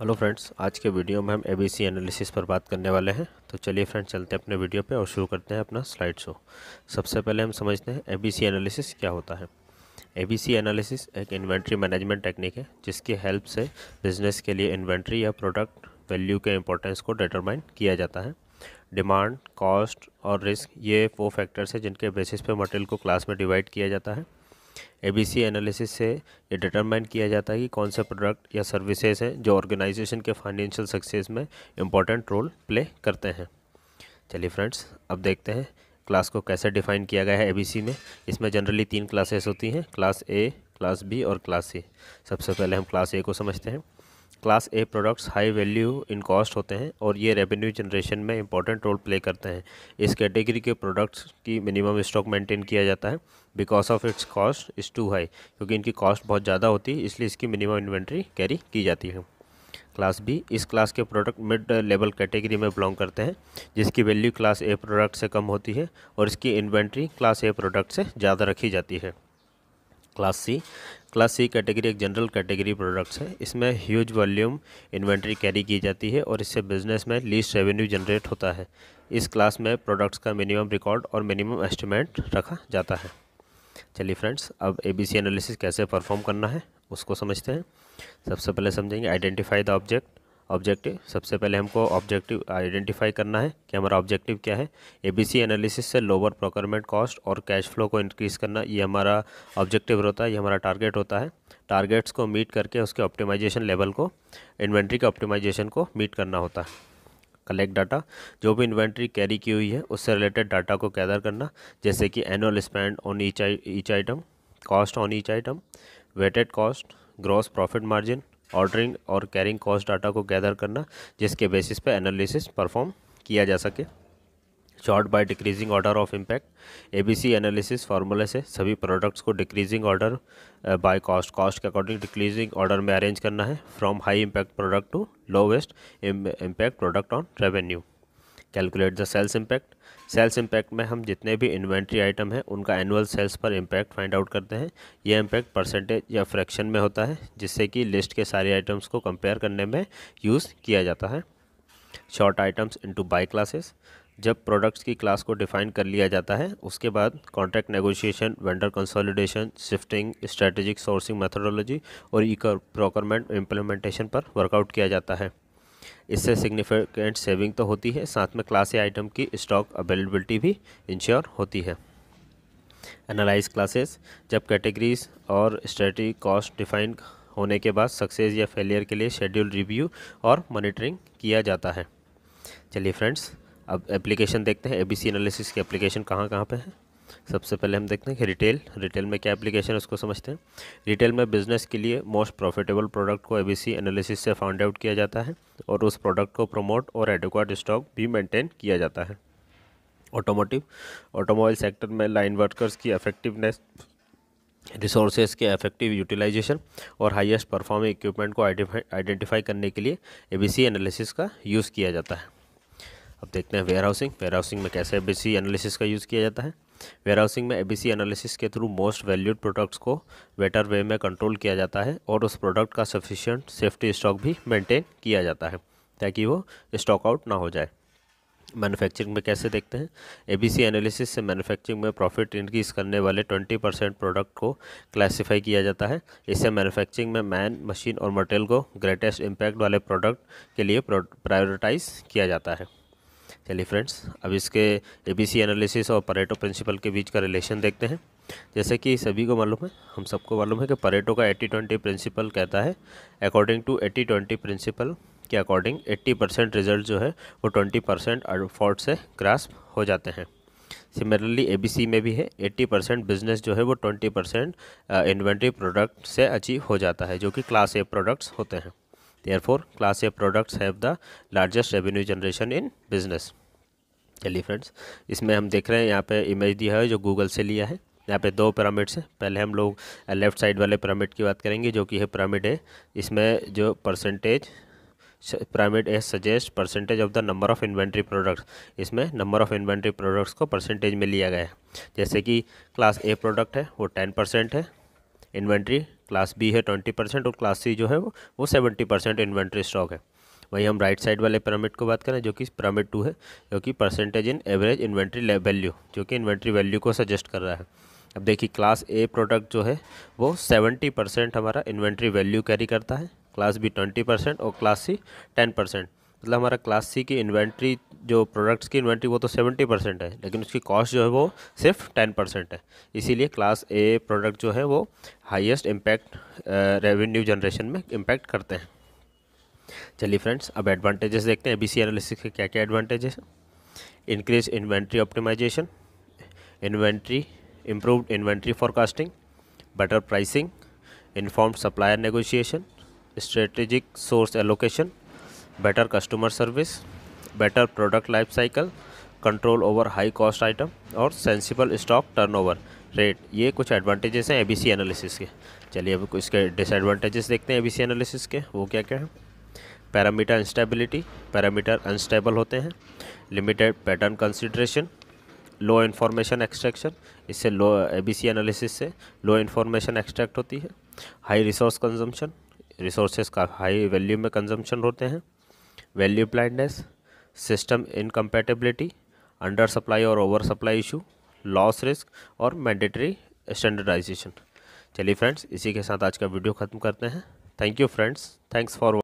hello friends आज के video में हम एबीसी एनालिसिस पर बात करने वाले हैं तो चलिए फ्रेंड्स चलते हैं अपने वीडियो पे और शुरू करते हैं अपना स्लाइड शो सबसे पहले हम समझते हैं एबीसी एनालिसिस क्या होता है एबीसी एनालिसिस एक इन्वेंट्री मैनेजमेंट टेक्निक है जिसकी हेल्प से बिजनेस के लिए इन्वेंट्री या प्रोडक्ट वैल्यू के इंपॉर्टेंस को डिटरमाइन किया जाता है डिमांड कॉस्ट और रिस्क ये वो फैक्टर्स हैं जिनके बेसिस पे मटेरियल को क्लास में डिवाइड किया जाता है एबीसी एनालिसिस से ये डिटरमाइन किया जाता है कि कौन से प्रोडक्ट या सर्विसेज हैं जो ऑर्गेनाइजेशन के फाइनेंशियल सक्सेस में इम्पॉर्टेंट रोल प्ले करते हैं चलिए फ्रेंड्स अब देखते हैं क्लास को कैसे डिफाइन किया गया है एबीसी में इसमें जनरली तीन क्लासेस होती हैं क्लास ए क्लास बी और क्लास सी सबसे पहले हम क्लास ए को समझते हैं class A products high value in cost होते हैं और ये रेवेन्यू जनरेशन में इंपॉर्टेंट रोल प्ले करते हैं इस कैटेगरी के प्रोडक्ट्स की मिनिमम स्टॉक मेंटेन किया जाता है because of its cost is too high क्योंकि इनकी कॉस्ट बहुत ज़्यादा होती है इसलिए इसकी मिनिमम इन्वेंट्री कैरी की जाती है क्लास बी इस क्लास के प्रोडक्ट मिड लेवल कैटेगरी में बिलोंग करते हैं जिसकी वैल्यू क्लास ए प्रोडक्ट से कम होती है और इसकी इन्वेंट्री क्लास ए प्रोडक्ट से ज़्यादा रखी जाती है class C class C category एक जनरल कैटेगरी प्रोडक्ट्स है इसमें ह्यूज वॉल्यूम इन्वेंट्री कैरी की जाती है और इससे बिजनेस में लीस्ट रेवेन्यू जनरेट होता है इस क्लास में प्रोडक्ट्स का मिनिमम रिकॉर्ड और मिनिमम एस्टिमेट रखा जाता है चलिए फ्रेंड्स अब ए बी सी एनालिसिस कैसे परफॉर्म करना है उसको समझते हैं सबसे पहले समझेंगे आइडेंटिफाई द ऑब्जेक्ट ऑब्जेक्टिव सबसे पहले हमको ऑब्जेक्टिव आइडेंटिफाई करना है कि हमारा ऑब्जेक्टिव क्या है एबीसी एनालिसिस से लोअर प्रोक्योरमेंट कॉस्ट और कैश फ्लो को इंक्रीज करना ये हमारा ऑब्जेक्टिव होता है ये हमारा टारगेट होता है टारगेट्स को मीट करके उसके ऑप्टिमाइजेशन लेवल को इन्वेंट्री के ऑप्टिमाइजेशन को मीट करना होता है कलेक्ट डाटा जो भी इन्वेंट्री कैरी की हुई है उससे रिलेटेड डाटा को गैदर करना जैसे कि annual spend on each each item cost on each item weighted cost gross profit margin ordering और कैरिंग कॉस्ट डाटा को गैदर करना जिसके बेसिस पर एनालिसिस परफॉर्म किया जा सके sort by decreasing order of impact ABC analysis फार्मूले से सभी प्रोडक्ट्स को decreasing order by cost cost के अकॉर्डिंग डिक्रीजिंग ऑर्डर में अरेंज करना है from high impact product to lowest impact product on revenue calculate the sales impact sales impact में हम जितने भी इन्वेंट्री आइटम हैं उनका एनुअल सेल्स पर इम्पैक्ट फाइंड आउट करते हैं यह इम्पैक्ट परसेंटेज या फ्रैक्शन में होता है जिससे कि लिस्ट के सारे आइटम्स को कंपेयर करने में यूज़ किया जाता है sort items into by classes जब प्रोडक्ट्स की क्लास को डिफाइन कर लिया जाता है उसके बाद contract negotiation vendor consolidation shifting strategic sourcing methodology और ई प्रोकरमेंट इम्प्लीमेंटेशन पर वर्कआउट किया जाता है इससे सिग्निफिकेंट सेविंग तो होती है साथ में क्लास ए आइटम की स्टॉक अवेलेबिलिटी भी इंश्योर होती है एनालाइज क्लासेस जब कैटेगरीज और स्ट्रेटी कॉस्ट डिफाइन होने के बाद सक्सेस या फेलियर के लिए शेड्यूल रिव्यू और मॉनिटरिंग किया जाता है चलिए फ्रेंड्स अब एप्लीकेशन देखते हैं एबीसी एनालिसिस की एप्लीकेशन कहाँ कहाँ पे हैं सबसे पहले हम देखते हैं कि रिटेल रिटेल में क्या एप्लीकेशन है उसको समझते हैं रिटेल में बिजनेस के लिए मोस्ट प्रॉफिटेबल प्रोडक्ट को एबीसी एनालिसिस से फाउंड आउट किया जाता है और उस प्रोडक्ट को प्रमोट और एडोक्वाट स्टॉक भी मेंटेन किया जाता है ऑटोमोटिव ऑटोमोबाइल सेक्टर में लाइन वर्कर्स की अफेक्टिवनेस रिसोर्सेज के अफेक्टिव यूटिलाइजेशन और हाईएस्ट परफॉर्मिंग इक्विपमेंट को आइडेंटिफाई करने के लिए ए एनालिसिस का यूज़ किया जाता है अब देखते हैं वेयर हाउसिंग वेयर हाउसिंग में कैसे एबीसी एनालिसिस का यूज़ किया जाता है वेयरहाउसिंग में एबीसी एनालिसिस के थ्रू मोस्ट वैल्यूड प्रोडक्ट्स को बेटर वे में कंट्रोल किया जाता है और उस प्रोडक्ट का सफिशिएंट सेफ्टी स्टॉक भी मेंटेन किया जाता है ताकि वो स्टॉक आउट ना हो जाए मैन्युफैक्चरिंग में कैसे देखते हैं एबीसी एनालिसिस से मैन्युफैक्चरिंग में प्रॉफिट इंक्रीज करने वाले 20 परसेंट प्रोडक्ट को क्लासिफाई किया जाता है इससे मैन्युफैक्चरिंग में मैन मशीन और मटेरियल को ग्रेटेस्ट इम्पैक्ट वाले प्रोडक्ट के लिए प्रायोरिटाइज किया जाता है चलिए फ्रेंड्स अब इसके एबीसी एनालिसिस और परेटो प्रिंसिपल के बीच का रिलेशन देखते हैं जैसे कि सभी को मालूम है हम सबको मालूम है कि परेटो का एट्टी ट्वेंटी प्रिंसिपल कहता है according to eighty twenty principle के अकॉर्डिंग एट्टी परसेंट रिजल्ट जो है वो ट्वेंटी परसेंट फॉल्ट से ग्रास्प हो जाते हैं सिमिलरली सी में भी है एट्टी परसेंट बिजनेस जो है वो ट्वेंटी परसेंट इन्वेंट्री प्रोडक्ट से अचीव हो जाता है जो कि क्लास ए प्रोडक्ट्स होते हैं therefore class A products have the largest revenue generation in business चलिए फ्रेंड्स इसमें हम देख रहे हैं यहाँ पे इमेज दिया है जो गूगल से लिया है यहाँ पे दो पिरामिड्स हैं पहले हम लोग लेफ़्ट साइड वाले पिरामिड की बात करेंगे जो कि है पिरामिड है इसमें जो percentage pyramid as suggest percentage of the number of inventory products इसमें नंबर ऑफ़ इन्वेंट्री प्रोडक्ट्स को परसेंटेज में लिया गया है जैसे कि क्लास ए प्रोडक्ट है वो टेन परसेंट है इन्वेंट्री क्लास बी है ट्वेंटी परसेंट और क्लास सी जो है वो वो सेवेंटी परसेंट इन्वेंट्री स्टॉक है वहीं हम राइट साइड वाले पिरामिड को बात करें जो कि पिरामिड टू है जो कि percentage in average inventory value जो कि इन्वेंट्री वैल्यू को सजेस्ट कर रहा है अब देखिए क्लास ए प्रोडक्ट जो है वो सेवेंटी परसेंट हमारा इन्वेंट्री वैल्यू कैरी करता है क्लास बी ट्वेंटी परसेंट और क्लास सी टेन परसेंट मतलब हमारा क्लास सी की इन्वेंट्री जो प्रोडक्ट्स की इन्वेंट्री वो तो सेवेंटी परसेंट है लेकिन उसकी कॉस्ट जो है वो सिर्फ टेन परसेंट है इसीलिए क्लास ए प्रोडक्ट जो है वो हाईएस्ट इम्पैक्ट रेवेन्यू जनरेशन में इम्पैक्ट करते हैं चलिए फ्रेंड्स अब एडवांटेजेस देखते हैं एबीसी एनालिसिस के क्या क्या एडवांटेजेस हैं increase inventory optimization inventory improved inventory forecasting better pricing informed supplier negotiation strategic source allocation better customer service better product life cycle control over high cost item और sensible stock turnover rate ये कुछ advantages हैं ABC analysis के चलिए अब इसके disadvantages देखते हैं एबीसी एनालिसिस के वो क्या क्या है पैरामीटर इंस्टेबिलिटी पैरामीटर अनस्टेबल होते हैं limited pattern consideration low information extraction इससे लो सी एनालिसिस से लो इन्फॉर्मेशन एक्सट्रैक्ट होती है हाई रिसोर्स कंजम्पशन रिसोर्सेज का हाई वैल्यू में कंजम्पशन होते हैं value blindness system incompatibility under supply और over supply issue loss risk और मैंडेटरी स्टैंडर्डाइजेशन चलिए फ्रेंड्स इसी के साथ आज का वीडियो ख़त्म करते हैं thank you friends thanks for